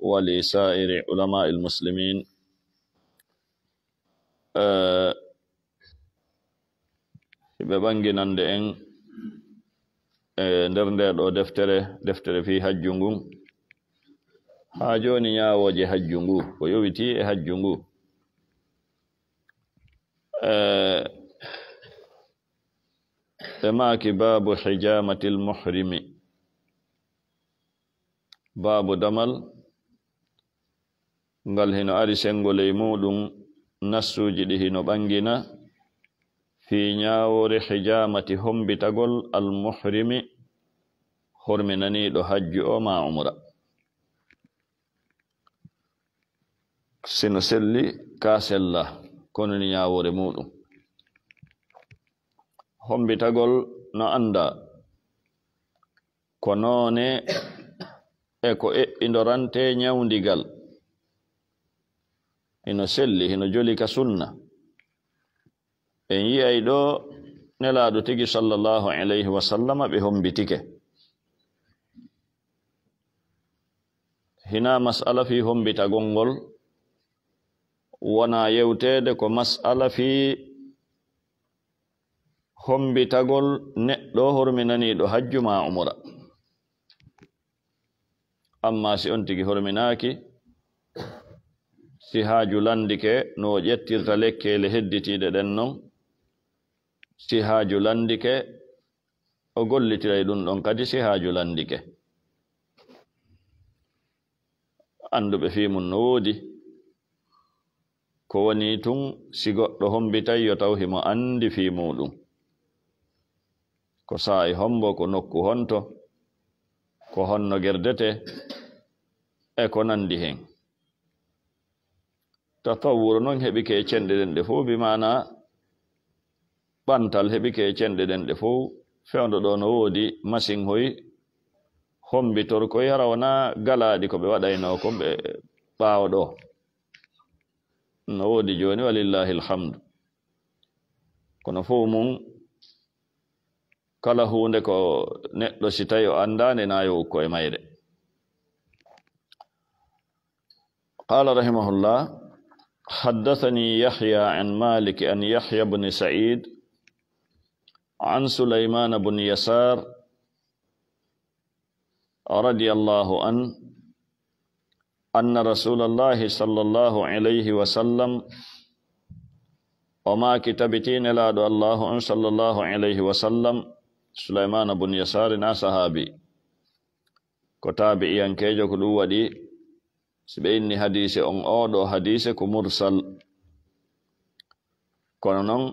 ولسائر علماء المسلمين آه، ببنجن عندئن آه، در نرد و دفتر دفتر في حج جنگو حاجون يا وجه حج جنگو ويوبتي حج جنگو اما آه، كباب حجامة المحرمي babu damal ngal hino ari sengoley muɗum nassuji ɗi hino ɓangina fi ñawore hijamati hombitagol al muhrimi horminaniɗo hajju o ma umra sino selli ka sella kononi ñawore muɗum hombitagol no anda ko noone e ko e'indorante e ñawndigal ino selli hino joli ka sunna en yi'ay ɗo nelaaɗo tigi sallallahu alayhi wa sallama ɓe hombitike hina masala fi hombitagol ngol wona yewteede ko masala fi hombitagol neɗɗo horminaniiɗo hajjuma umra amma si on tigi horminaaki si haaju landike no o ƴettirta lekkeele hedditiiɗe ɗen non si haaju landike o gollitiray ɗum ɗon kadi si haaju landike annduɓe fii mum no woodi ko woni tun si goɗɗo hombitay yo taw himo anndi fii muuɗum ko saa'i hombo ko nokku honto ko honno gerdete e ko nandi hen tasawwuro noon heɓike e cenɗe ɗen ɗe fof bimana ɓantal heɓike e cenɗe ɗen ɗe fof fewdo ɗo no woodi masin hoy hombitorkoy harawna galaɗi ko ɓe waɗayno kon ɓe ɓawo ɗo no woodi joni walillahi lhamdu kono fof mum kala hunde ko neɗɗo si tawi o annda nde na e mayre qala rahimahullah الله حدثني يحيى عن مالك أن يحيى بن سعيد عن سليمان بن يسار رضي الله عنه أن رسول الله صلى الله عليه وسلم وما كتبتين لا الله صلى الله عليه وسلم sulaimana bun yasari na sahabi ko tabi iyankejo ko ɗum waɗi si ɓe inni hadise on oɗo hadise ko mursal kono noon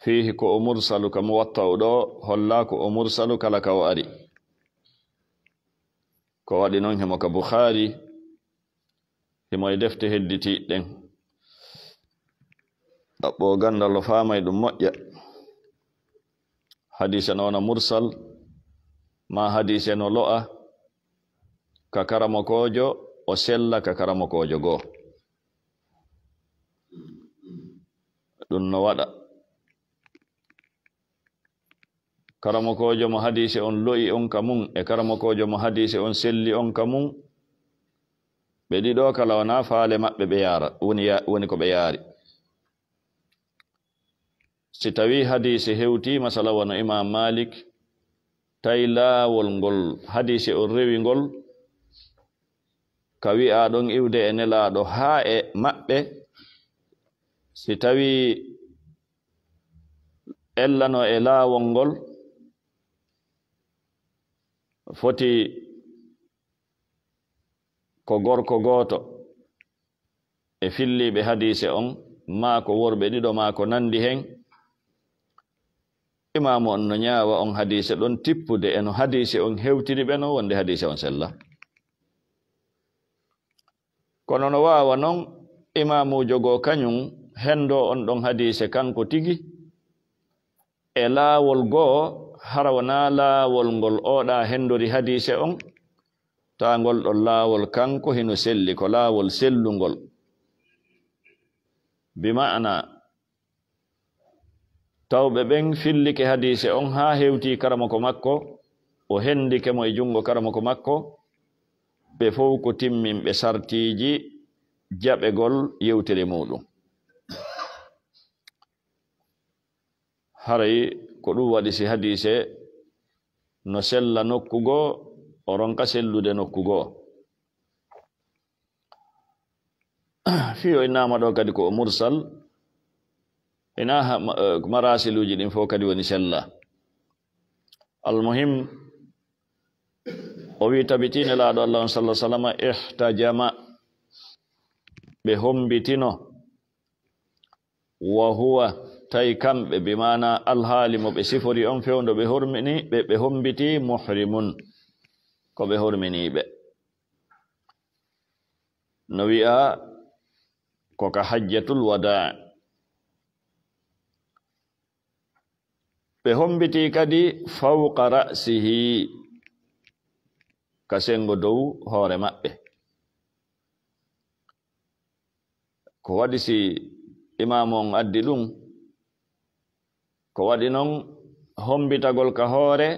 fihi ko o mursalu kamo watta uɗo hollako o mursalu kala ka o ari ko waɗi noon himo ka bukhari himoye defte hedditiɗɗen ɗaɓɓo gandallo famay ɗum moƴƴa hadise no wona mursal ma hadise no lo'a ka karamokojo o sella ka karamokojo goo ɗum no waɗa karamokojo mo hadise on lo'i on ka mum e karamokojo mo hadise on selli on ka mum ɓe ɗiɗo kala wona faale maɓɓe ɓe yara woni ko ɓe yaari si tawi hadise hewti masala wono imam malik tawi laawol ngol hadise on rewi ngol ka wi'a ɗon iwde e nelaaɗo haa e maɓɓe si tawi ellano e laawol ngol foti ko gorko gooto e filliiɓe hadise on maa ko worɓe ɗiɗo maa ko nanndi heen imamu on no ñaawa on hadise ɗon tippude e no hadise on hewtiri ɓe no wonde hadise on sella kono no waawa noon imamujogoo kañum henndo on ɗon hadise kanko tigi e laawol goo hara wonaa laawol ngol ooɗaa henndori hadise on taa ngol ɗon laawol kanko hino selli ko laawol sellungol bima'na tawɓe ɓen fillike hadise on haa heewtii karamako makko o henndike mo e junngo karamako makko ɓe fof ko timminɓe sartiiji jaɓegol yewtere muuɗum haray ko ɗum waɗi si hadise no sella nokkugoo o ronka sellude nokkugoo fiyo innaama e ɗo kadi ko o mursal inaha eh, marasiluji ɗin fo kadi woni sella almuhim o wi tabitine laaɗo allah on salah sallama ihtajama ɓe hombitino wa huwa tawi kamɓe bimana alhaali mo ɓe sifori on fewdo ɓe hormini ɓe ɓe hombiti muhrimun ko ɓe horminiɓe no wi'a koka hajjatul wadaa ɓe hombiti kadi fawqa rasihi kasengo dow hoore maɓɓe ko waɗi si imamu on addi ɗum ko waɗi noon hombitagol ka hoore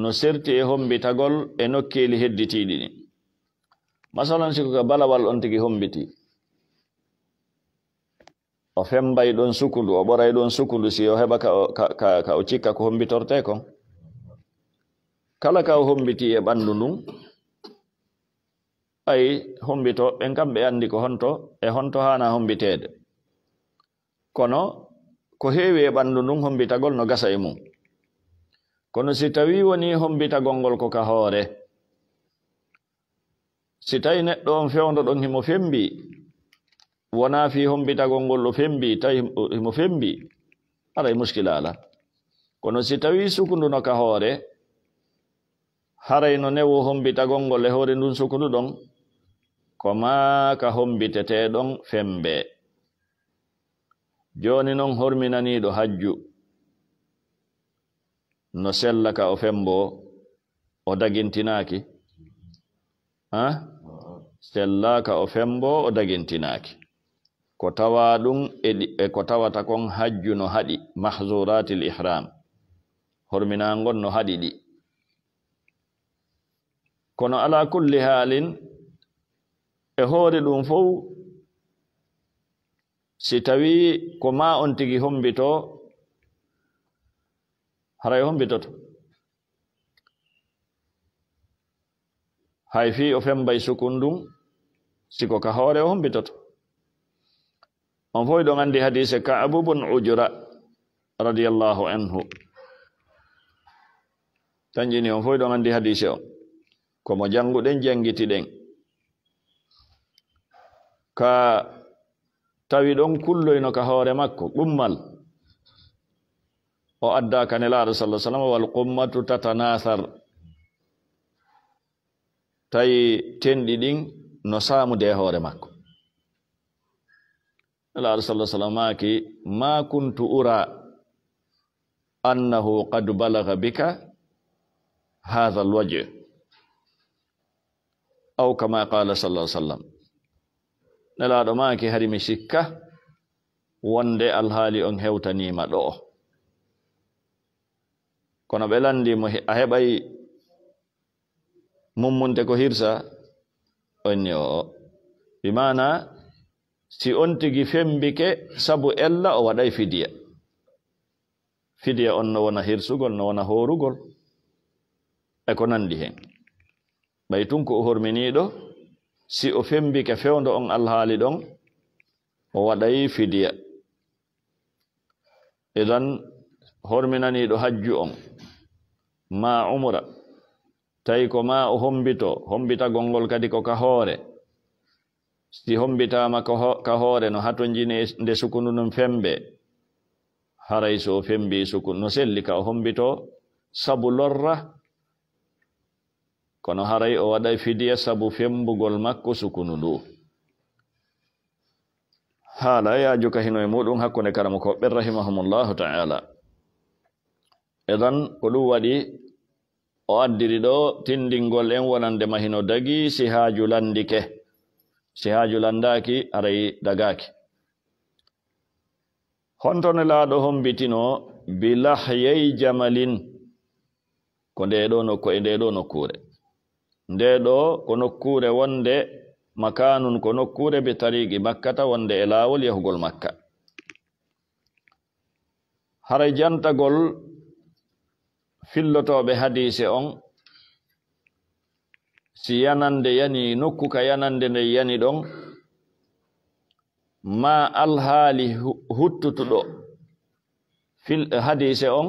no serti e hombitagol e nokkeeli hedditiiɗi ɗin masalan sikoka balawal on tigi hombitii o fembay ɗon sukundu o ɓoray ɗon sukundu si o heɓa ka, ka, ka, ka o cikka ko hombitorteko kala ka o hombiti e ɓanndu ndun ay hombito ɓen kamɓe anndi ko honto e honto haana hombiteede kono ko heewi e ɓanndu ndun hombitagol no gasa e mum kono si tawi woni hombitagol ngol ko ka hoore si tawi neɗɗo on fewndo ɗon himo fembi wonaa fi hombitagol ngol o fembi tawi himo fembi ara e muskila ala kono si tawi sukunduno ka hoore haray no newo hombitagol ngol e hoore ndun sukunduɗon ko maa ka hombiteteeɗon fembe jooni noon horminaniiɗo hajju no sella ka o fembo o dagintinaaki a sellaaka o fembo o dagintinaaki ko tawaa ɗum e, e ko tawata kon hajju no haɗi mahzurati l ihram horminaangon no haɗi ɗi kono alaa kulli haalin e hoore ɗum fof si tawii ko maa on tigi hombitoo haray hombitoto hay fii o fembay sukun ndun siko ka hoore o hombitoto Mampui dengan di hadis Ka'abu pun ujura radhiyallahu anhu. Dan jini mampui dengan di hadis yo. Kau mau jangguk deng jeng gitu Ka tawi dong kullu ino ka hore makku gummal. O adda kanila Rasulullah sallallahu alaihi wasallam wal qummatu tatanathar. Tai tendi ding no samu makku. ala arsala salamaki ma kuntu ura annahu qad balaga bika hadha alwajh aw kama qala sallallahu alaihi wasallam nalaɗo maki hari mi sikka wonde alhaali on hewtanima ɗo kono ɓe landi mo a heɓay mummunde ko hirsa onni o bimana si on tigi fembike sabu ella o waɗay fidiya fidiya on no wona hirsugol no wona horugol e ko nandi hen ɓay tun ko o horminiɗo si o fembike fewdo on alhaali ɗon o waɗay fidiya idan horminaniɗo hajju on ma umra tawi ko ma o hombito hombita gongol kadi ko ka hoore si hombitama ka hoore no hatonjini e nde sukundu ndun fembe haray so o fembi sukundu no selli ka o hombito sabu lorra kono haray o waɗa fidiya sabu fembugol makko sukundu ndu haala yaaju ka hino e muɗum hakkunde karamu koɓɓe rahimahumullahu taala eɗan ko ɗum waɗi o addiri ɗo tindingol en wonandema hino dagi si haaju landi ke sehaaju landaaki aray dagaaki hontone laaɗo hombitino bilahyey jamalin ko ndeɗo nokku e ndeɗo nokkure ndeɗo ko nokkure wonde makanun ko nokkure be tariki makkata wonde e laawol yahugol makka haray jantagol fillotoɓe hadise on si yanande yani nokku ka yanande nde yani ɗon ma alhaali huttutuɗo hadise on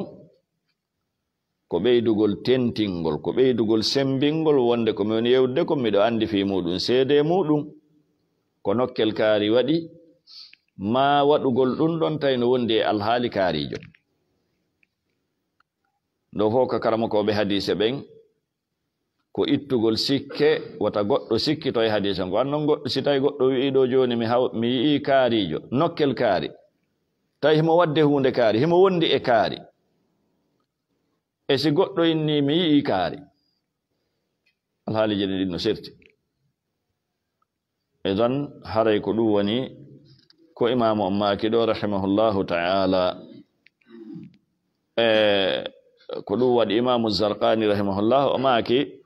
ko ɓeydugol tentingol ko ɓeydugol sembingol wonde komi woni yewde ko miɗo andi fi muɗum seede muɗum ko nokkel kaari waɗi ma waɗugol ɗum ɗon tawino wondi e alhaali kaarijo ɗo fof ko karama koɓe hadise ɓen ko ittugol sikke wata goɗɗo sikkito e hadise ngo annon goɗɗo si tawi goɗɗo wi'i ɗo jooni mi haw mi yi'ii kaarijo nokkel kaari tawi himo waɗde huunde kaari himo wondi e kaari e si goɗɗo inni mi yi'ii kaari alhaaliji ɗi ɗin no serti e don haray ko ɗum woni ko imamu on maaki ɗo rahimahullahu taala e ko ɗum waɗi imamu zarkani rahimahullahu o maaki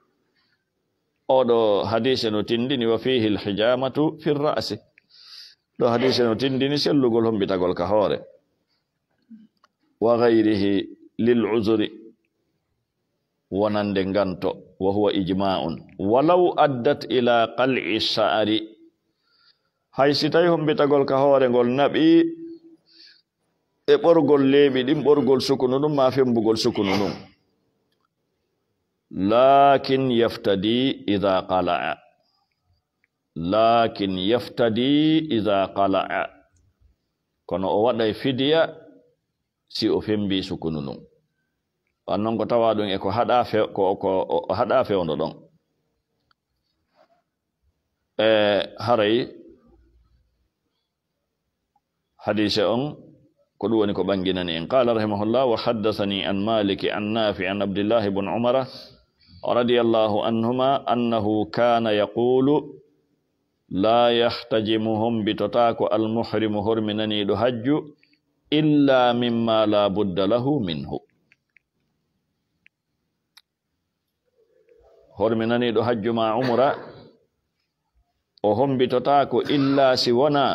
oɗo hadise no tindini wa fihi lhijamatu fi rasi ɗo hadise no tindini sellugol hombitagol ka hoore wa gayrihi liluzuri wonande nganto wa huwa ijma'un walaw addat ila qal'i sa'ari hay si tawi hombitagol ka hoore ngol naɓi e ɓorgol leeɓi ɗin ɓorgol sukunu ɗum ma fembugol sukunu ɗum لكن يفتدي إذا قلع لكن يفتدي إذا قلع kono o waɗay fidiya si o fembi sukunu nun on noon ko tawa ɗum e ko haɗa fe ko ko o haɗa fewndo ɗon e haray hadise on ko ɗum woni ko ɓanginani en qala rahimahullah wa haddathani an maliki an nafi an abdillahi bun umara رضي الله عنهما أنه كان يقول لا يحتجمهم بتطاق المحرم هرمنني لهج إلا مما لا بد له منه هرمنني لهج ما عمر وهم بتطاق إلا سونا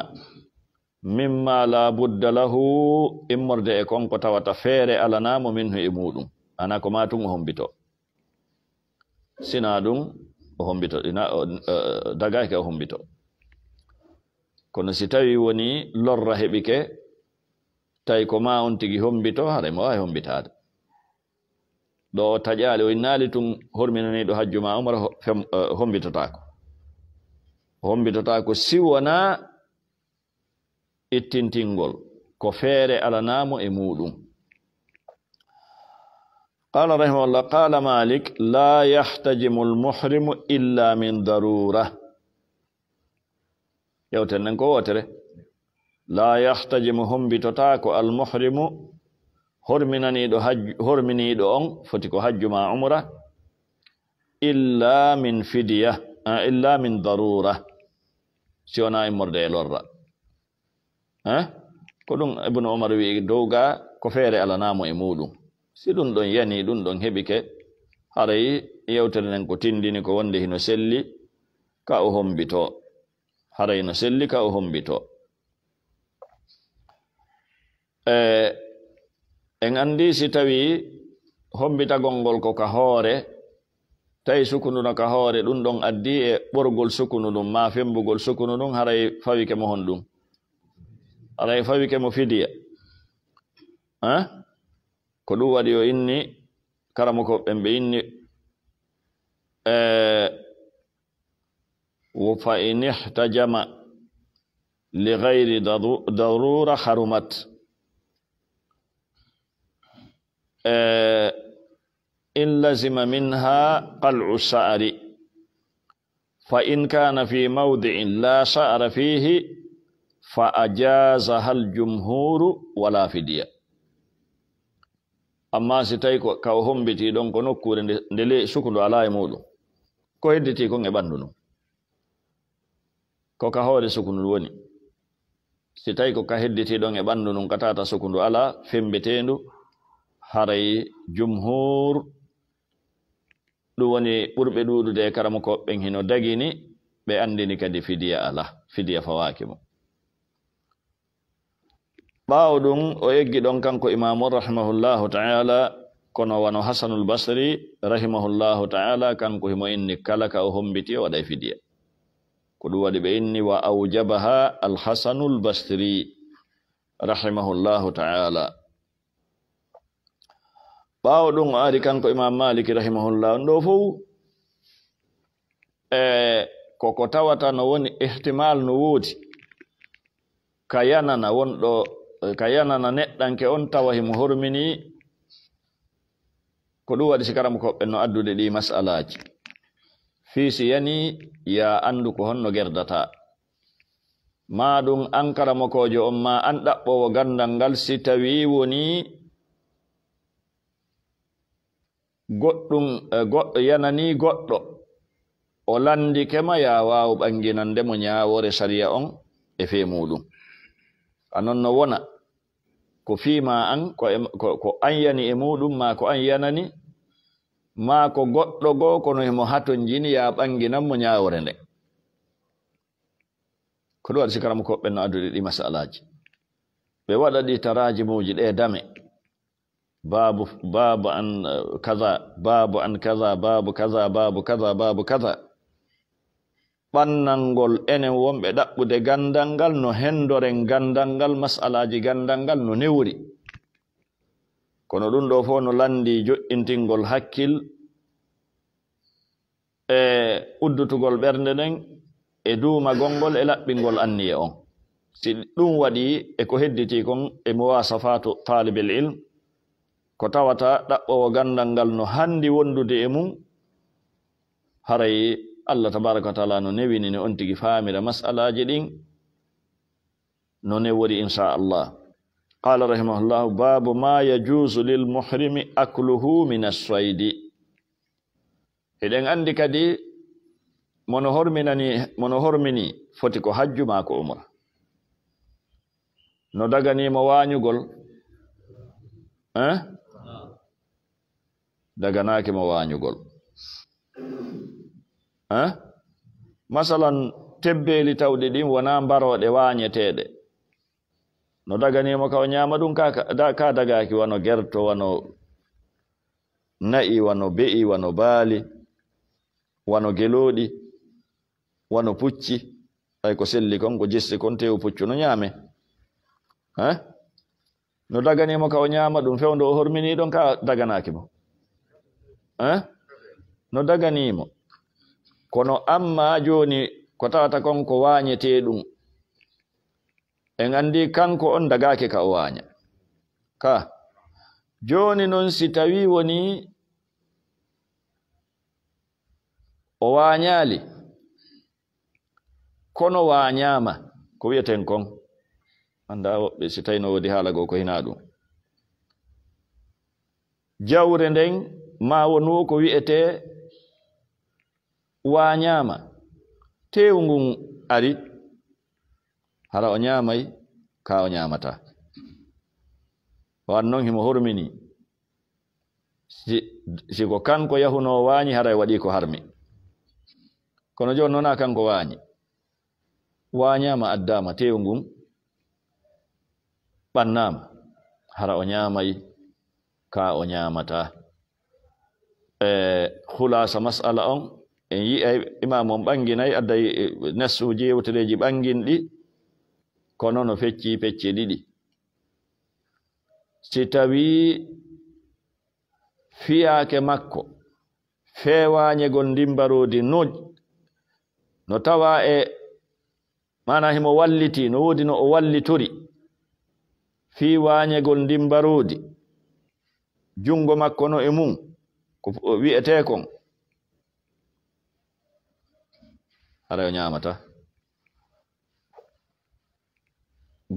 مما لا بد له immorde e قطوة فير feere alanaamo min hu e muɗum ana sina ɗum o hombito dagaake o hombito kono si tawi woni lorra heɓike tawi ko ma on tigi hombito haɗa mo wawi hombitaade ɗo taƴaali o innaali tun horminaniiɗo hajju ma umara e, hombitotaako o hombitotaako siwona ittintingol ko feere alanaamo e muɗum قال رحمه الله قال مالك لا يحتجم المحرم إلا من ضرورة يوتنن كوتره لا يحتجمهم بتتاكو المحرم هرمناني دو حج هرمني دو أن فتكو حج ما عمره إلا من فدية آه، إلا من ضرورة سيونا دي لورا ها آه؟ كلهم ابن عمر ويدوغا كفير على نامو إمودو si ɗum ɗon yani ɗum ɗon heɓi ke haray yewtere nden ko tindini ko wonde hino selli ka o hombito haray no selli ka o hombito e en anndi si tawi hombitagolngol ko ka hoore tawi sukunduno ka hoore ɗum ɗon addi e ɓorgol sukunu ɗum ma fembugol sukunu ɗum haray fawike mo hon ɗum haray fawike mo fidiya an كلوا وديو إني كرمكو إن بإني وفإن احتجم لغير ضرورة حرمت إن لزم منها قلع السعر فإن كان في موضع لا سعر فيه فأجازها الجمهور ولا فِدِيَةٌ amma si tawi ka o hombiti ɗon ko nokkure nde le sukundu ala e muɗum ko hedditi kon e ɓandu ɗum ko ka hoore sukundu woni si tawi ko ka hedditi ɗon e ɓandu ɗum katata sukundu ala fembeteendu haray jumhur ɗum woni ɓurɓe ɗuɗude e kara mo koɓɓen hino dagini ɓe anndini kadi fidiya ala fidiya fawaaki mum baawo ɗum o eggi ɗon kanko imamon rahimahullahu taala kono wano hasanul basri rahimahullahu taala kanko himo inni kala ka o hombiti o waɗa fidiya ko ɗum waɗi ɓe inni wa aujabaha alhasanul basri rahimahullahu taala ɓaawo ɗum o ari ah, kanko imam maliki rahimahullah ɗo fou e eh, koko tawata no woni ihtimal no woodi ka yanana wonɗo Eh, ka yanana neɗɗanke on tawa himo hormini ko ɗum waɗi sikara mo koɓɓe eh, no addude ɗi masalaji fiisi yani ya andu ko honno gerdata ma ɗum an karamokojo on ma an ɗaɓɓowo gandal ngal si tawi woni goɗɗum eh, goɗɗo yanani goɗɗo o landi kema ya waw ɓanginande mo ñawore sariya on e fe muɗum a non no wona ko fiima an ko anyani e muɗum ma ko an yanani ma ko goɗɗo goo kono emo haton jini ya ɓanginan mo ñawore nde ko ɗum waɗa sikara mo koɓɓe no addude ɗi masalaji ɓe waɗa ɗi taraji muji ɗe dame baabu baabu an kaza baabu an kaza baabu kaza baabu kaza baabu kaza, baabu kaza. ɓannal ngol enen wonɓe ɗaɓɓude ganndal ngal no henndoren ganndal ngal masalaaji ganndal ngal no newri kono ɗum ɗo fof no lanndi joƴƴintingol hakkil e uddutugol ɓernde ɗen e duuma gonngol e laɓɓingol anniye on si ɗum waɗi e ko hedditii kon emo waasa faatu taalibel ilm ko tawata ɗaɓɓowo ganndal ngal no hanndi wondude e mum haray allah tabaraka wa taala no newini no on tigi faamira masalaji ɗin none woni inchallah qala rahimahullahu babu ma yajusu lilmuhrimi akluhu min assaydi eɗen andi kadi mono horminani mono hormini foti ko hajju ma ko umra no daganimo wañugol eh daganakimo wañugol eh? masalan tebbeli tawɗe ɗin wona mbaroɗe wañeteɗe no daganimo ka o ñama ɗum ka ki wano gerto wano na'i wano be'i wano baali wano gelodi wano pucci ay ko selli kon ko jesse kon tew puccu no nyame eh? no daga ka o nyama ɗum feewndo o hormini don ka daganaki mo eh? no mo kono amma jooni ko tawata kon ko waañetee ɗum en anndi kanko on dagaake ka o waaña ka jooni non si tawii woni o waañaali kono waañaama ko wiyeten kon annda woɓɓe si tawi no woodi haala goo ko hinaa ɗum jawre nden maa wonwo ko wi'etee wanyama tewngun ari hara o nyamay ka o nyamata wan noon himo hormini siko kanko yahuno wani hara wadi ko harmi kono kan ko wani wa nyama addama tewu ngun ɓannama hara o ñamayi ka o ñamata e eh, hulasa masala on en yiyay e imam on ɓanginayi adday e nesuji yewtereji ɓanginɗi kono no fecci pecce ɗiɗi si tawi fiyaake makko feewaanyegol ndimbaroodi no no tawa e mana himo walliti no woodi no o wallitori fiiwaanyegol ndimbaroodi junngo makko no e mum ko wi'eteekon ara o nyaamata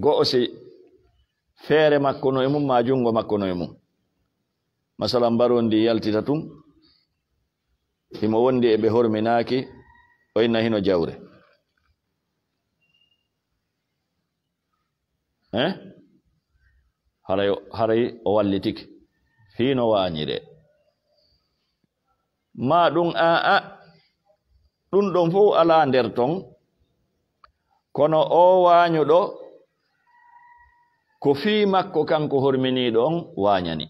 go'o si feere makko no e mum maa junngo makko no e mum masalan mbarondi yaltita tun himo wondi e ɓe horminaaki o inna hino jawre e haray haray o wallitiki fiino waañiree maa ɗum aa a ɗum ɗon fof alaa nder ton kono o waañuɗo ko fii makko kanko horminiiɗo on waañani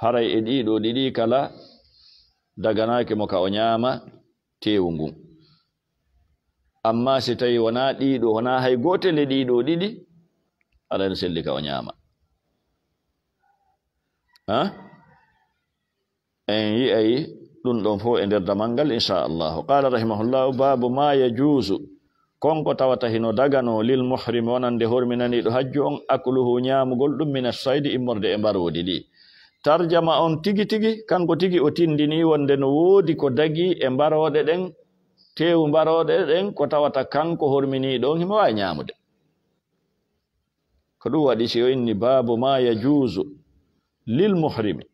haray e ɗiiɗo ɗiɗi kala daganaaki mo ka o ñaama teewu ngun ammaa si tawii wonaa ɗiiɗo wonaa hay gootele ɗiiɗo ɗiɗi ala no selli ka o ñaama han en yi'ayi ɗum ɗon fof e nder damal ngal inchallahu qala rahimahullahu baabu ma yajuusu konko tawata hino dagano lil muhrimi wonande horminaniiɗo hajju on akluhu ñaamugol ɗum mine saydi immorde e mbaroodi ɗi tarjama on tigi tigi kanko tigi o tindinii wonde no woodi ko dagii e mbarooɗe ɗen teewu mbarooɗe ɗen ko tawata kanko horminiiɗoon himo waawi ñaamude ko ɗum waɗi si o inni baabu ma yajuusu lil muhrimi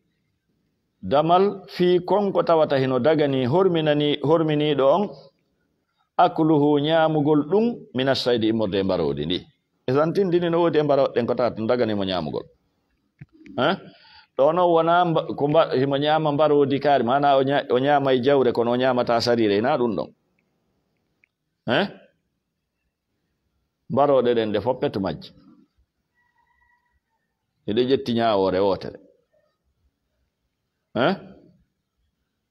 damal fii konko tawata hino daganii horminanii horminiiɗo on akluhu ñaamugol ɗum minasaydi immorde e mbaroodi ndi e santindini no woodi e mbaroɗɗen ko tawata daganiimo ñaamugol ɗo noon wonaa ko himo ñaama mbaroodi kaari maanaa o ñaama e jawre kono o ñaamataa sariire hinaa e ɗum ɗon e mbarooɗe ɗen nde foppe to majje iɗo ƴetti ñaawoore wootere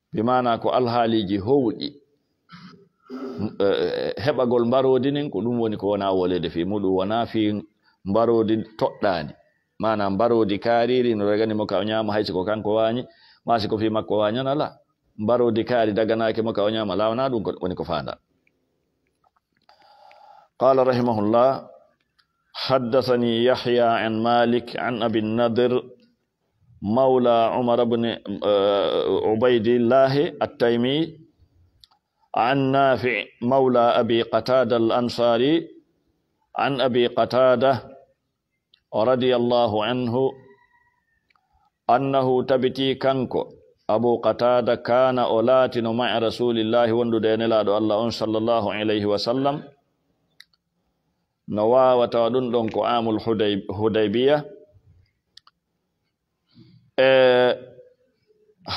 bi mana ko alhaaliji howɗi heɓagol mbarodi nin ko ɗum woni ko wona wolede fi muɗum wona fi mbarodi toɗɗadi mana mbarodi kaariri no raganimo ka o ñaama haysi ko kanko wañi masi ko fi makko wañan ala mbarodi kaari daganaki mo ka o ñaama ala wona ɗum woni ko fanda qala rahimahullah حدثني يحيى عن مالك عن أبي النضر مولى عمر بن آه، عبيد الله التيمي عن نافع مولى أبي قتادة الأنصاري عن أبي قتادة رضي الله عنه أنه تبتي كنكو أبو قتادة كان أولاتن مع رسول الله وندو دينلا دو الله صلى الله عليه وسلم نوا وتودن لنكو عام الحديبية E,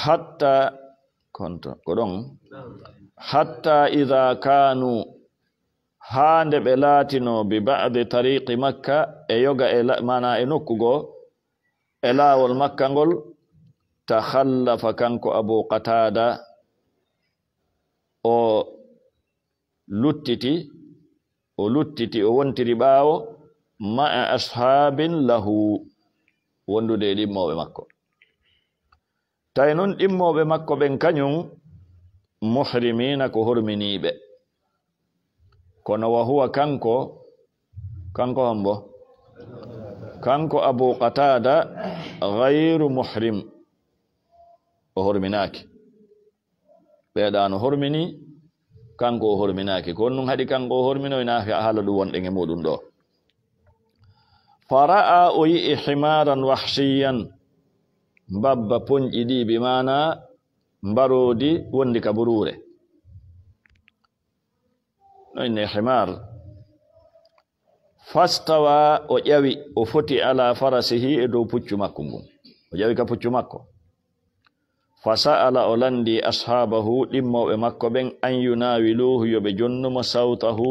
hatta konto ko ɗon hatta ida kanu haa nde ɓe laatino bi badi tariqi makka e yoga e mana e nokkugo e laawol makka ngol takhallafa kanko abu qatada o luttiti o luttiti o wontiri ɓaawo ma e ashabin lahu wondude e ɗimmoɓe makko tawi noon ɗimmooɓe makko ɓen kañum muhrimina ko hurminiiɓe kono wa huwa kanko kanko hombo kanko abou qatada gayru muhrim o hurminaaki ɓeeɗano hurmini kanko o hurminaaki ko onnun haɗi kanko o horminoy naafi a haala ɗum wonɗen e muɗum ɗo fa ra'a o yi'i himaran wahshiyan mbabba puñƴi ɗi ɓi maana mbaroodi wondi ka buruure no inne himar fastawa o ƴawi o foti ala farasihi e dow puccu makko ngun o ƴawi ka puccu makko fa sa'ala o landi ashabahu ɗimmoɓe makko ɓen an yunawiluhu yo ɓe jonnumo sawtahu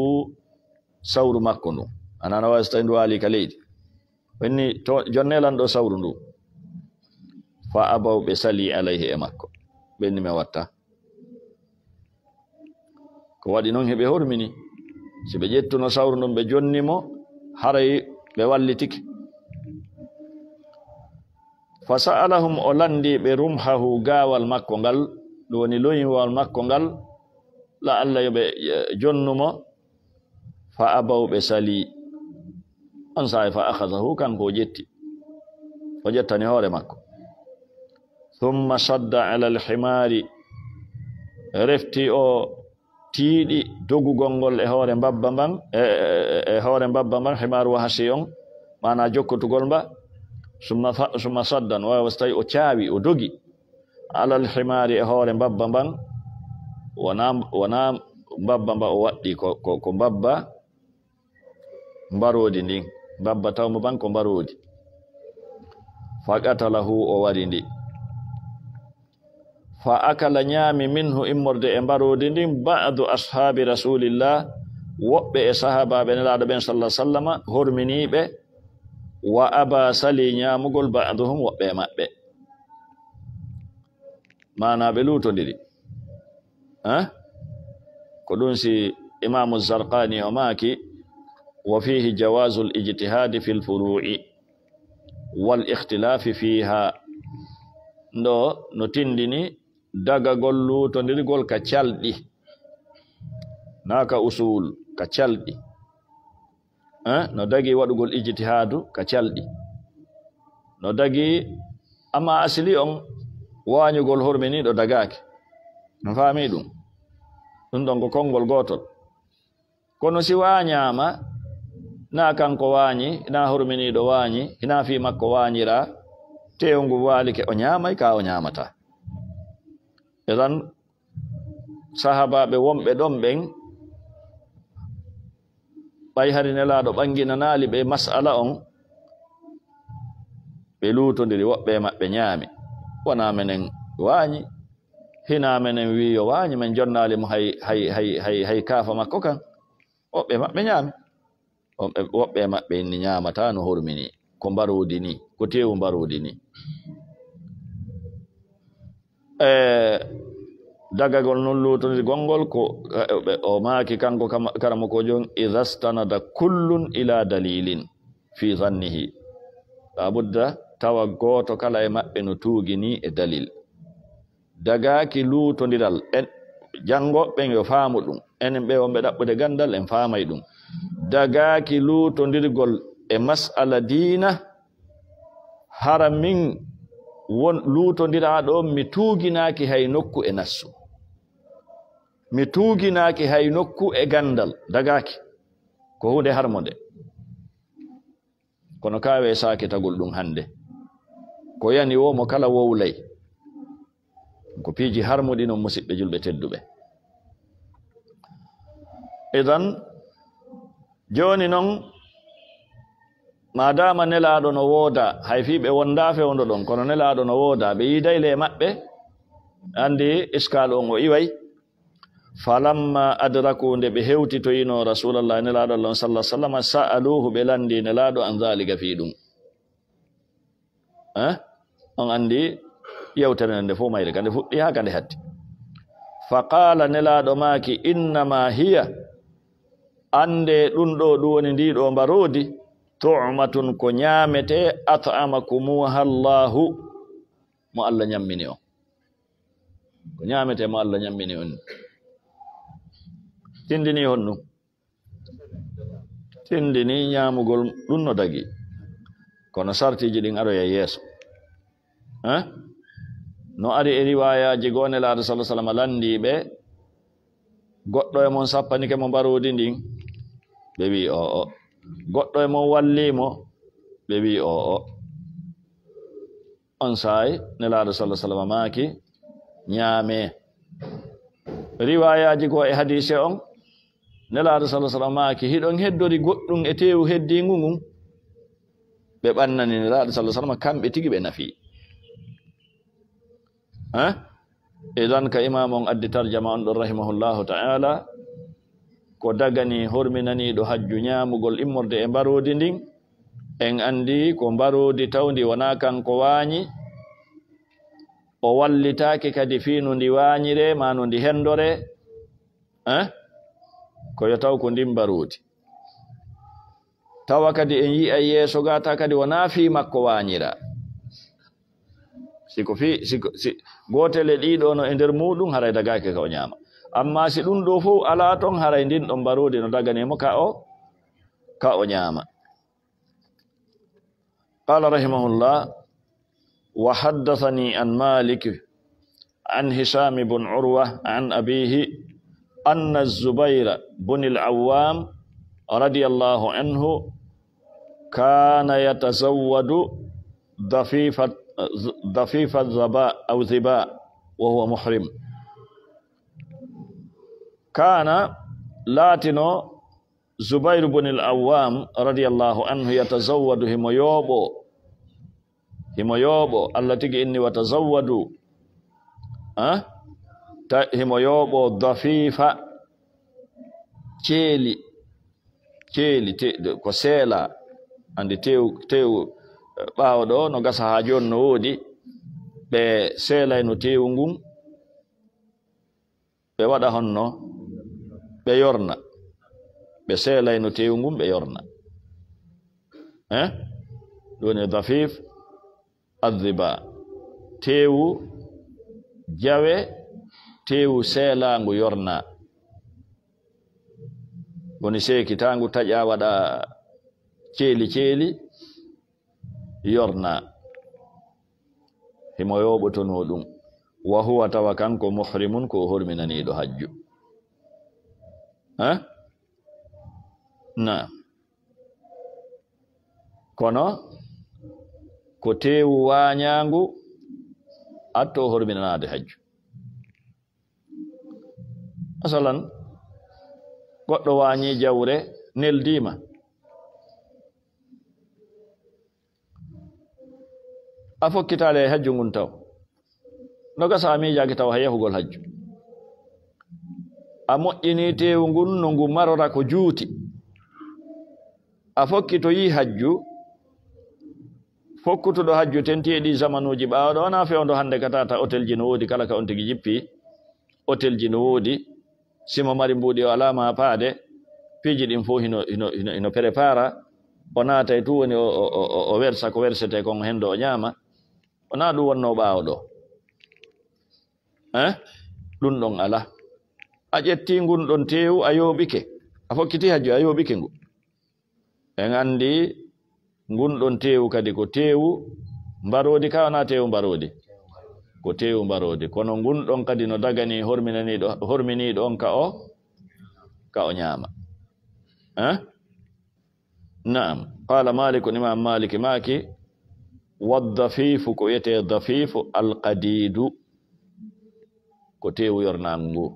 sawru makko ndun anana wawi so tawi ndu waali ka leydi wenni jonne lanɗo sawru ndu fa abaw ɓe salii alayhi e makko ɓenni mi watta ko waɗi noon heɓe hormini si ɓe ƴettuno sawru ndun ɓe jonni mo haray ɓe wallitike fa sa'alahum o landi ɓe rumhahu gaawal makko ngal ɗum woni loyiwal makko ngal la allah yoɓe e, jonnumo fa abaw ɓe salii on saha fa akhadahu kanko o ƴetti o ƴettani hoore makko humma sadda ala alhimaari refti o tiiɗi dogugolngol e hoore mbabba mban e, e, e hoore mbabba mban himaaru wahasi on maanaa jokkotugol mba summa saddan wawa so tawi o caawi o dogi alal himaari e hoore mbabba mban wonaa wonaa mbabba mba o waɗɗi ko ko mbabba mbaroodi ndin mbabba tawmo ban ko mbaroodi fa qatalahu o wari ndi فأكل نيامي منه إمر دي إمبرو دين بعد أصحاب رسول الله وقب صحابة بن الله بن صلى الله عليه وسلم هرميني بي وأبا سلي نيامو قل بعضهم وقب ما بي ما نابلوتو دي دي ها قلون سي إمام الزرقاني هماكي وفيه جواز الاجتهاد في الفروع والاختلاف فيها نو نتندني dagagol luutondirgol ka calɗi naa ka usul ka calɗi e no dagi waɗugol ijitihaadu ka calɗi no dagi amma asli on waañugol horminiiɗo dagaake no faami ɗum ɗum ɗon ko konngol gootol kono si waañaama naa kanko waañi naa horminiiɗo waañi naa fii makko waañiraa teewngu waalike o ñaamay kaa o ñaamataa e an sahabaɓe wonɓe ɗon ɓen ɓay hari nelaaɗo ɓanginanaali ɓe masala on ɓe luutodiri woɓɓe maɓɓe ñaami wona menen waañi hinaa menen wiiyo waañi men jonnaali mo hay hay hay hay hay kaafa makko kan woɓɓe maɓɓe ñaami woɓɓe maɓɓe inni ñaamata no hurmini ko mbaruudi ni ko teewu mbaruudi ni e dagagol noon lootonide gonngol ko ɓe o maaki kanko kara mo koo jon idastanada kullun ila dalilin fi zannihi a budda tawa gooto kala e maɓɓe no tuugini e dalil dagaaki luutondiral en janngoɓɓen yo faamu ɗum enen ɓe on ɓe ɗaɓɓude ganndal en faamay ɗum dagaaki luutondirgol e masala diina hara min won luutondiraaɗo on mi tuuginaaki hay nokku e nassu mi tuuginaaki hay nokku e ganndal dagaaki ko huunde harmo nde kono kaawe e saake tagol ɗum hannde ko yani wo mo kala wowlay ko piiji harmuɗi noon musidɓe julɓe tedduɓe idan jooni noon madama nelaaɗo no wooda hay fii ɓe wonda fewndo ɗon kono nelaaɗo no wooda ɓe yidayle e maɓɓe anndi iskaal on o iway falamma adraku nde ɓe hewti toyino rasulallah nelaaɗo allah sala sallam sa'aluhu ɓe lanndi nelaaɗo an dalika fii ɗum e on anndi yewtere nde nde fof mayre ka nde fuɗɗi haa ka nde hatti fa qaala nelaaɗo maaki innama hiya annde ɗum ɗo ɗum woni ndiɗo mbaroodi tu'matun kunyamete at'amakumuha Allah mu Allah nyamini on kunyamete mu Allah nyamini on tindini honnu tindini nyamugol dunno dagi kono sarti jidi ngaro ya yes, ha no ari e riwaya ji gone la rasul sallallahu alaihi landi be goddo e mon sappani ke mo barodi ndin be wi o goɗɗo e mon walliimo ɓe wi'i o o on saayi ne laaɗo sallah sallam maaki ñaamee riwayaaji goo e hadise on ne laaɗo sallah sallam maaki hiɗon heddori goɗɗum e teewu heddiingu ngun ɓe ɓannani ne laaɗo sallah sallama kamɓe tigi ɓe nafii e eh? dan ka imam on addi tarjama on ɗon rahimahullahu taala ko dagani horminaniiɗo hajju ñaamugol immorde e mbaroodi ndin en anndi ko mbaroodi tawndi wonaa kanko waañi o wallitaake kadi fiino ndi waañire maa no ndi henndore en eh? koyo taw ko ndin mbaroodi tawa kadi en yi'a yeeso gaata kadi wonaa fii makko waañira siko fi siko si gootele ɗiiɗoono e, e ndeer muuɗum haray dagaake ka o ñaama amma si ɗum ɗo fuu alaa ton haray ndin ɗon mbaruudi no daganimo ka o ka o ñaama qala rahimahullah wa haddathani an malik an hisam ibn urwa an abihi أن الزبير بن العوام رضي الله عنه كان يتزود dafifat ضفيف الظباء أو ذباء وهو محرم kana laatino zubayru bun l awam radiallahu anhu yatazawwadu himo yooɓo himo yooɓo allah tigi inni wa tazawwadu a himo yooɓo dafiifa ceeli ceeli ko seela andi tew tew ɓaawo ɗo no gasa haa jooni no woodi ɓe seelay no teewu ngun ɓe waɗa honno ɓe yorna ɓe seelay no teewu ngun ɓe yorna e eh? ɗo woni dafif adriba teewu jawe teewu seelaangu yorna woni seeki taangu taƴaa waɗa ceeli ceeli yorna himo yooɓotonoo ɗum wa huwa tawa kanko muhrimun ko o horminaniiɗo hajju ha na kono ko teewu waañaangu atto horminanaade hajju masalan goɗɗo waañii jawre neldiima a fokkitaale e hajju ngun taw no gasa miijaaki taw ha yahugol hajju amo inite ngun no ngu marora ko juuti afokki to yi hajju fokkuto do hajju tenti edi zamanuji baawdo wana feewdo hande kata ta hotel ji no wodi kala ka ontigi jippi hotel ji no wodi sima mari mbudi wala ma paade piji din fo hino hino hino, hino prepara ona ta tu woni o, o, o, o versa ko verse te kon hendo nyama ona du wonno baawdo eh dun dong ala a ƴetti ngunɗon teewu a yooɓike a fokkiti hajju a yooɓike ngu en anndi ngunɗon teewu kadi ko teewu mbaroodi kaa wanaa teewu mbaroodi ko teewu mbaroodi kono ngunɗon kadi no daganii horminaniiɗo horminiiɗo on ka o ka o ñaama en naam qaala malikun imam maliki maaki waddafiifu ko wiyetee dafiifu alqadiidu ko teewu yornaangu nguu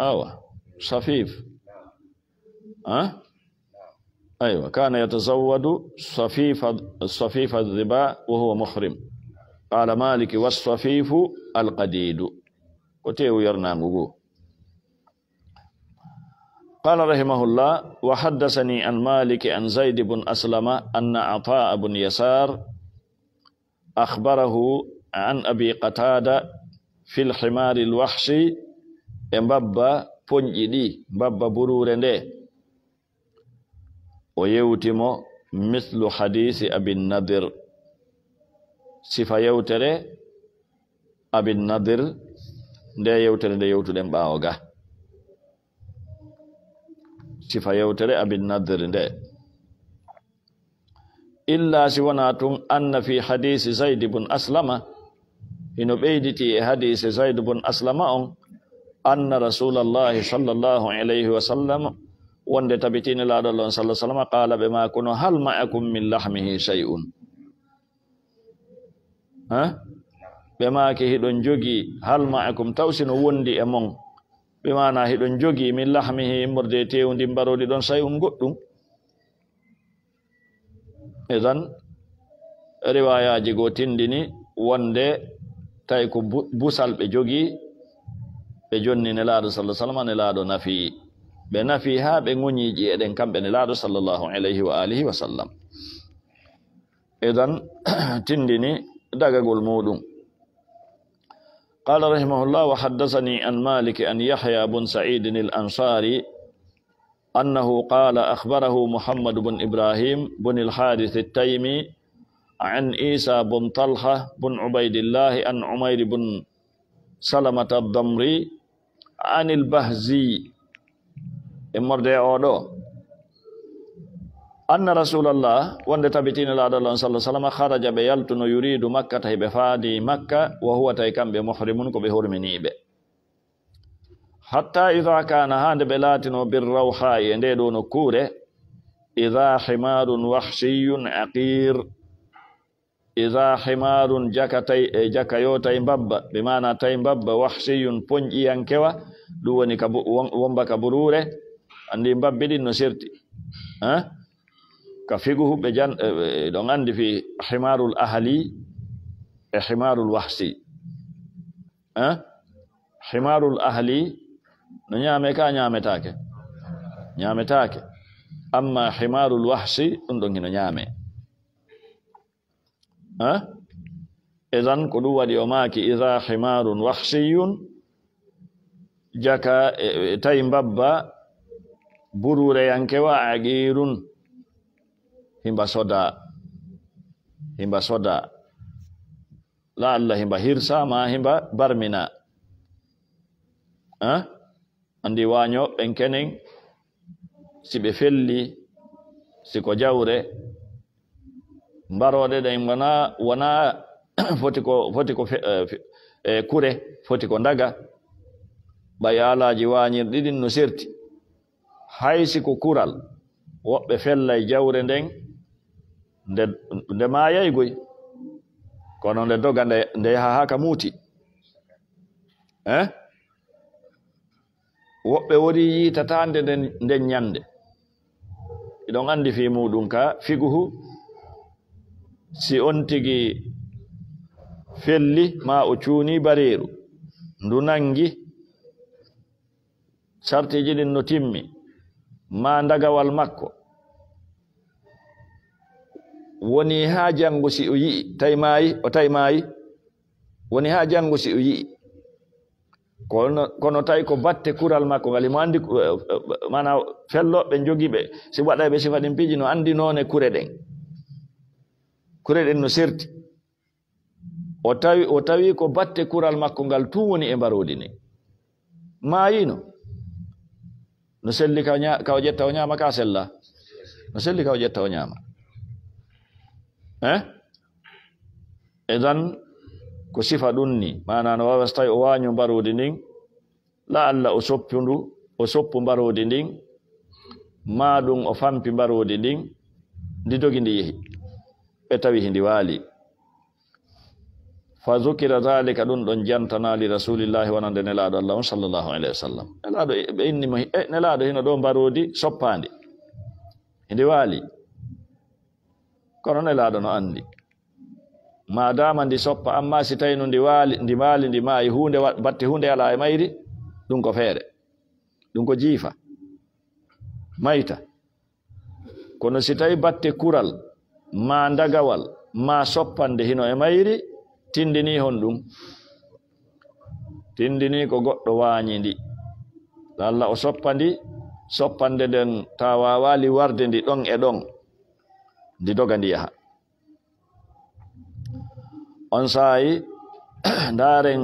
أوى صفيف أه؟ أيوة كان يتزود صفيف صفيف الذباء وهو محرم قال مالك والصفيف القديد وتيو يرنانغو قال رحمه الله وحدثني عن مالك عن زيد بن أسلم أن عطاء بن يسار أخبره عن أبي قتادة في الحمار الوحشي e mbabba poñƴi ɗi mbabba buruure nde o yewti mo mislu hadisi abinnadir sifa yewtere abinnadir nde yewtere nde yewtuɗen ɓaawo ga sifa yewtere abinnadir nde illa si wona tun anna fi hadisi zaydi bun aslama ino ɓeyditi e hadise zaydi bun aslama on أن رسول الله صلى الله عليه وسلم وند تبتين لا الله صلى الله عليه وسلم قال بما كن هل معكم من لحمه شيء ها بما كهدون جوجي هل معكم توسن وندي أمون بما نهدون جوجي من لحمه مرديتي وندي برودي دون شيء غدوم إذن رواية جيغو تندني وندي تايكو بوسال بجوجي ɓe jonni صلى الله عليه وسلم nafi ɓe nafi ha ɓe gonyiiji eɗen kamɓe nelaɗo sallllahu alayhi wa alihi wa sallam eɗan tindini dagagol muɗum قال رحمه الله وحدثني عن مالك أن يحيى بن سعيد الأنصاري أنه قال أخبره محمد بن إبراهيم بن الحارث التيمي عن عيسى بن طلحة بن عبيد الله عن عمير بن سلمة الضمري anil bahzi immarde odo anna rasulullah wanda tabitina la dalla sallallahu alaihi wasallam kharaja be yaltuno yuridu makka tay be faadi makka wa huwa tay kambe muhrimun ko be horminibe hatta idha kana hande be latino bir rawha e nde do no kure idha himarun wahshiyun aqir إذا حمار جاكا جاكا تاي يو تاي مبابا بمعنى تاي مبابا وحشي بنجي أنكوا دواني كابو ومبا كبرورة اندي مبابا دي نسيرتي ها أه؟ كفيقه بجان دون اندي في حمار الأهلي حمار الوحشي ها أه؟ حمار الأهلي نيا ميكا نيا تاكي نيا تاكي أما حمار الوحشي اندون نيا نيامي ha idhan kudu waliomaki idha himarun wahsiyun jaka e, e, tayin babba burure yankewa agirun himba soda himba soda la Allah himba hirsa ma himba barmina ha andi wanyo en kenen si be felli si jawre mbarode ɗen wona wona foti ko foti ko eh, e kure foti ko ndaga ɓayaalaji wañir ɗiɗin no sirti haysi ko kural woɓɓe fella e jawre nden nde nde maayaygoy kono nde doga nde nde yaha haa ka muuti e woɓɓe woni yiitataande nde nden ñannde iɗon anndi fii muɗum ka figu hu si ontigi felli ma ucuni bariru ndunangi charti jidin no timmi ma ndaga wal makko woni ha jangu si uyi taymayi o taymayi woni ha jangu si uyi kono kono tay ko batte kural makko ngali mo eh, eh, mana fello be jogibe si wada be si fadin pijino andi none kure den kurelen no serti o tawi o tawi ko batte kural makko ngal tun woni e mbarodi ni mayino no selli ka nya ka jetta o nyama ka sella no selli ka jetta o nyama eh edan ko sifa dunni mana no wawa stay o wanyo mbarodi ni la alla o soppundu o soppu mbarodi ni madum o fampi mbarodi ni ndi dogi ndi yehi ɓetawi hindi waali fa zukira dhalika ɗum ɗon jantana li rasulillahi wonande nelaɗo allah on sallllahu alayhi wa sallam nelaɗo ɓe innimo nelaɗo hino ɗo mbarodi soppandi hindi waali kono nelaɗo no andi madama ndi soppa amma si tawi no ndi waali ndi maali ndi maayi hunde batte hunde ala e mayri ɗum ko feere ɗum ko jiifa mayta kono si tawi batte kural ma ndagawal ma soppande hino e mayri tindini hon ɗum tindini ko goɗɗo waañi ndi allah o soppa ndi soppande nden ta wawali warde ndi ɗon e ɗon ndi doga ndi yaha on saayi ndaaren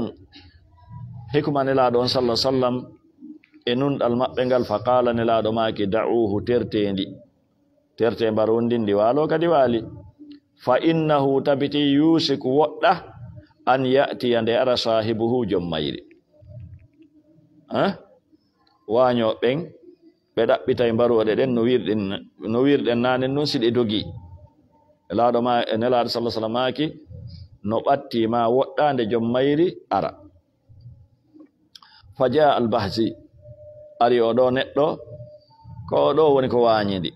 hikmanelaaɗo on sallah sallam e nunɗal maɓɓe ngal fa qaala nelaaɗo maaki da'uuhu terteendi terte barundin diwalo ka diwali fa innahu tabiti yusiku wadda an yati ande ara sahibuhu jom mayri ha wanyo ben be dabbita e baro de den no wirden no wirden nan non sidi dogi laado ma ne laado sallallahu alaihi no batti ma wadda ande jom mayri ara faja al bahzi ari odo neddo ko do woni ko wanyidi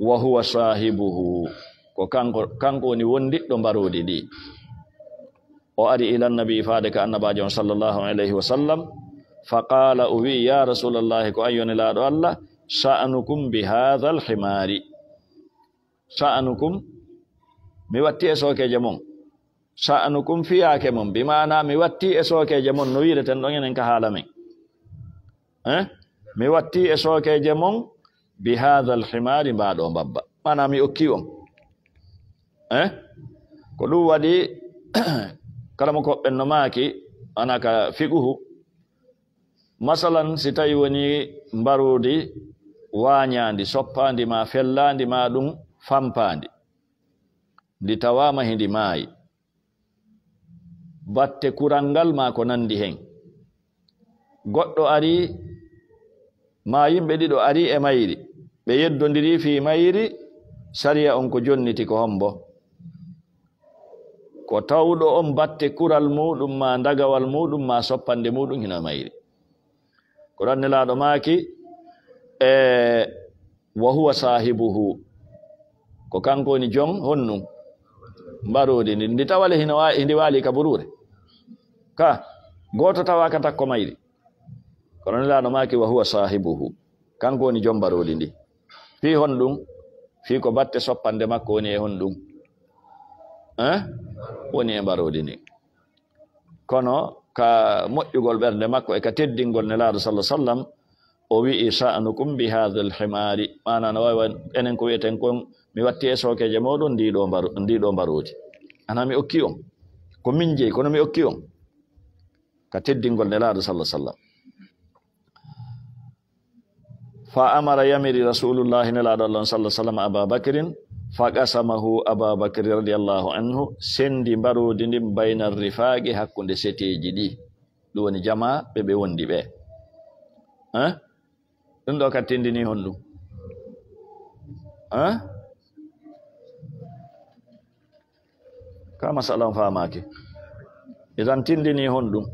wa huwa sahibuhu ko kanko kanko woni wondiɗɗo mbaruɗi ɗi o ari ila annabi faade ka annabajo on sallllahu alayhi wa sallam fa qala o wi ya rasulallahi ko ayyonelaɗo allah sha'nukum bi hatha alhimari sha'nukum mi watti e sokeje mon sha'nukum fiyake mon bi mana mi watti e sokeje mon no wireten ɗon enen ka haala men mi watti e sokeje mon bi haha alhimari mbaaɗo mbabba mana mi okki on e eh? ko ɗum waɗi kala mo koɓɓen no maaki ana ka figuhu masalan si tawi woni mbaruudi waañaandi soppaandi ma fellaandi ma ɗum fampaandi ndi tawaama hindi maayi batte kural ngal ma ko nanndi heen goɗɗo arii ma yimɓe ɗiɗo arii e mayri ɓe yeddondiri fi mayri sariya on ko jonniti ko hombo ko tawɗo on batte kural muɗum ma dagawal muɗum ma soppande muɗum hino mayri ko ɗannelaɗo maaki e wa huwa sahibuhu ko kanko woni jom honnum mbaruudi ndi ndi tawale hino wa ndi waali ka burure ka gooto tawa ka takko mayri ko ɗannelaɗo maaki wa huwa sahibuhu kanko woni jom mbaruudi ndi fii hon ɗum fii ko batte soppande makko woni e hon ɗum en eh? woni e mbaroodi ni kono ka moƴƴugol ɓernde makko e ka teddingol ne laaɗo sallah sallam o wi'i sanukum bi hada lhimari mana no wawi enen ko wiyeten kon mi watti e sookeeje moɗon ndiɗo mbar ndiɗo mbaroodi ana mi okki on ko min jeyi kono mi okki on ka teddingol ne laaɗo sallah sallam fa amara yamiri rasulullah sallallahu alaihi wasallam Abu fa qasamahu Abu radhiyallahu anhu sendi baro dindi bainar rifagi hakunde seteji di do woni jamaa be be wondi be ha dun do katindi ni hollu ha kama salam faamaake idan tindini hondum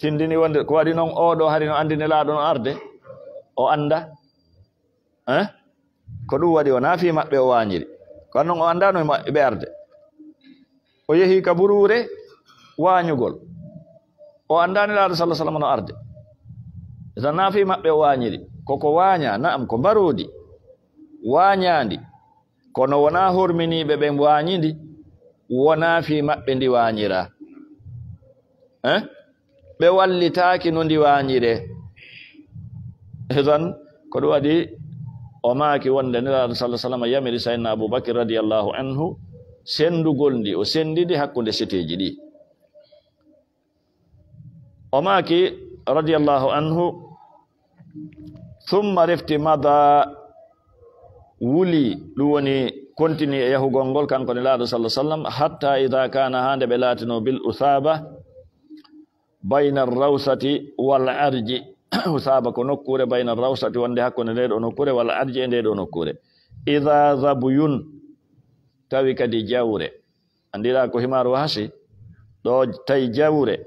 tindini wonde ko wadi non o do hari no andini laado no arde o anda eh? ko ɗum waɗi o naafi maɓɓe o waañiri kono noon o annda no ɓe arde o yehii ka buruure waañugol o anndaani laaɗo salah sallam no arde so naafi maɓɓe o waañiri koko waaña naam ko mbaruudi waañaandi kono wonaa horminiiɓe ɓen waañindi wonaa fii maɓɓe ndi waañiraa eh? ɓe wallitaaki no ndi waañiree إذن كدوا دي وما كي وند نلا صلى الله عليه وسلم يمر سيدنا أبو بكر رضي الله عنه سندو غولندي أو سندي دي حق دي ستيجي دي وما كي رضي الله عنه ثم رفت مضى wuli ɗum woni continue e yahugol ngol kanko ne laaɗo sallah sallam hatta ida kana ha nde ɓe laatino bil usaba bayna alrawsati wal o saaba ko nokkuure bayna rawsati wonde hakkunde nde ɗo nokkure walla arje e nde ɗo nokkure ida zabuyun tawi kadi jawre anndiraa ko himaaru hasi ɗo tawi jawre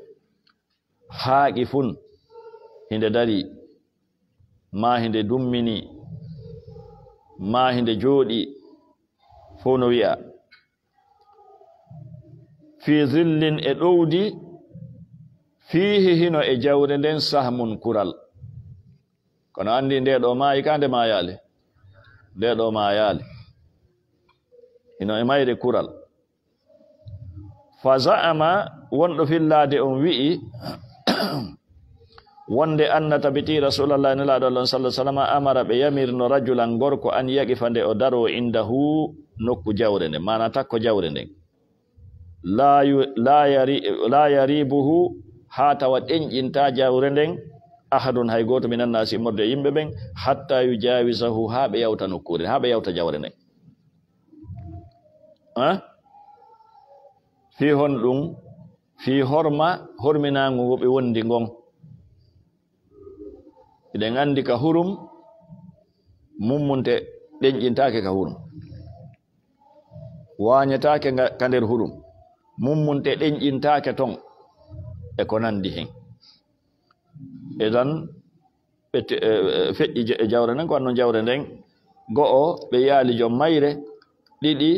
haaqi fun hinde darii maa hinde dumminii maa hinde jooɗi fuu no wi'a fi zillin e ɗowdi fiihi hino e jawre nden sahmun kural kono anndi nde ɗo maayi kaa nde maayaali nde ɗo maayaali hino e mayri kural fa za'ama wonɗo fillaade on wi'i wonde annata biti rasulallah ni laaɗo allahm sallah sallama amara ɓe yamirno rajulan gorko an yaqifa nde o daroo indahu nokku jawre nde maana takko jawre nden la yaribuhu haa tawa ɗenƴintaa jawre nden ahadun hay gooto mi nannaa simmorde yimɓe ɓen hatta yu jaawisahu haa ɓe yawta nokkuure haa ɓe yawta jawre nden an fii hon ɗum fii horma horminaangu ngo ɓe wondi ngon eɗen anndi ka hurum mummunte ɗenƴintaake ka hurum waañataake ka nder hurum mummunte ɗenƴintaake toon e ko nanndi heen e tan ɓe feƴƴi e jawre nden ko wanno jawre nden go'o ɓe yaali jom mayre ɗiɗi